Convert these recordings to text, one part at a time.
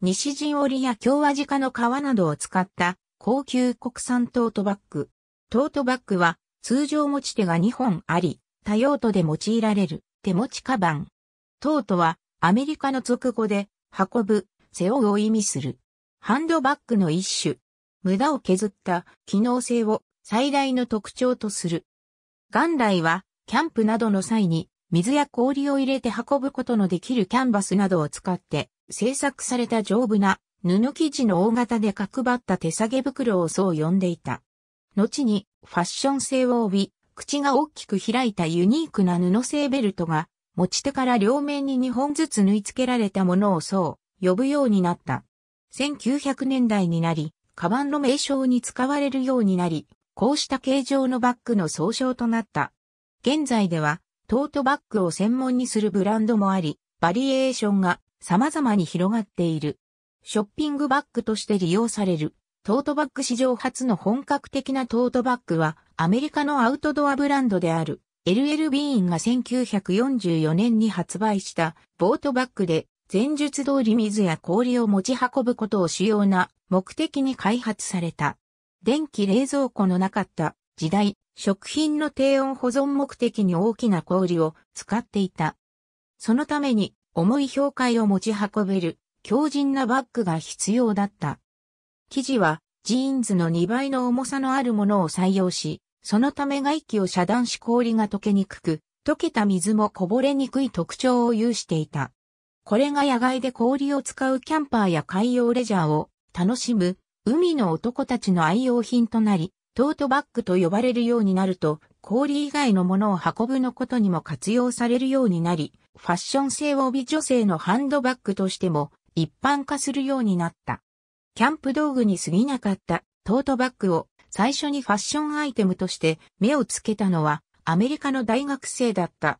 西陣織や京和鹿の皮などを使った高級国産トートバッグ。トートバッグは通常持ち手が2本あり、多用途で用いられる手持ちカバン。トートはアメリカの俗語で運ぶ、背負うを意味する。ハンドバッグの一種。無駄を削った機能性を最大の特徴とする。元来はキャンプなどの際に水や氷を入れて運ぶことのできるキャンバスなどを使って制作された丈夫な布生地の大型で角張った手提げ袋をそう呼んでいた。後にファッション性を帯び、口が大きく開いたユニークな布製ベルトが、持ち手から両面に2本ずつ縫い付けられたものをそう、呼ぶようになった。1900年代になり、カバンの名称に使われるようになり、こうした形状のバッグの総称となった。現在では、トートバッグを専門にするブランドもあり、バリエーションが様々に広がっている。ショッピングバッグとして利用される。トートバッグ史上初の本格的なトートバッグはアメリカのアウトドアブランドである LL ビーンが1944年に発売したボートバッグで前述通り水や氷を持ち運ぶことを主要な目的に開発された。電気冷蔵庫のなかった時代、食品の低温保存目的に大きな氷を使っていた。そのために重い氷塊を持ち運べる強靭なバッグが必要だった。生地はジーンズの2倍の重さのあるものを採用し、そのため外気を遮断し氷が溶けにくく、溶けた水もこぼれにくい特徴を有していた。これが野外で氷を使うキャンパーや海洋レジャーを楽しむ海の男たちの愛用品となり、トートバッグと呼ばれるようになると、氷以外のものを運ぶのことにも活用されるようになり、ファッション性を帯女性のハンドバッグとしても一般化するようになった。キャンプ道具に過ぎなかったトートバッグを最初にファッションアイテムとして目をつけたのはアメリカの大学生だった。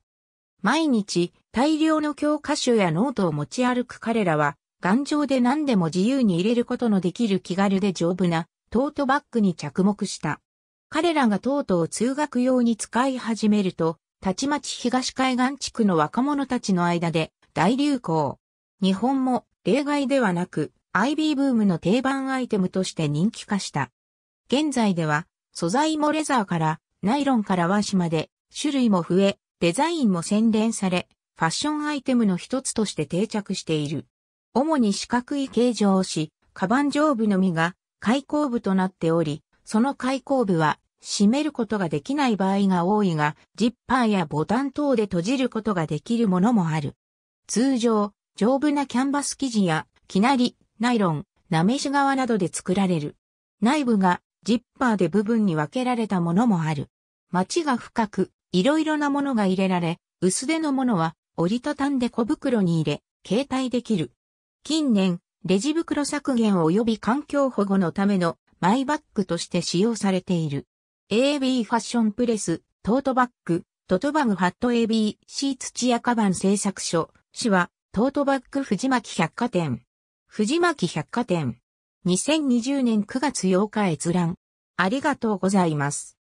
毎日大量の教科書やノートを持ち歩く彼らは頑丈で何でも自由に入れることのできる気軽で丈夫なトートバッグに着目した。彼らがトートを通学用に使い始めると、たちまち東海岸地区の若者たちの間で大流行。日本も例外ではなく、IB ブームの定番アイテムとして人気化した。現在では、素材もレザーから、ナイロンから和紙まで、種類も増え、デザインも洗練され、ファッションアイテムの一つとして定着している。主に四角い形状をし、カバン上部のみが開口部となっており、その開口部は閉めることができない場合が多いが、ジッパーやボタン等で閉じることができるものもある。通常、丈夫なキャンバス生地や、きなり、ナイロン、なめし革などで作られる。内部がジッパーで部分に分けられたものもある。街が深く、いろいろなものが入れられ、薄手のものは折りたたんで小袋に入れ、携帯できる。近年、レジ袋削減及び環境保護のためのマイバッグとして使用されている。AB ファッションプレス、トートバッグ、トトバグハット ABC 土屋カバン製作所、市は、トートバッグ藤巻百貨店。藤巻百貨店。2020年9月8日閲覧。ありがとうございます。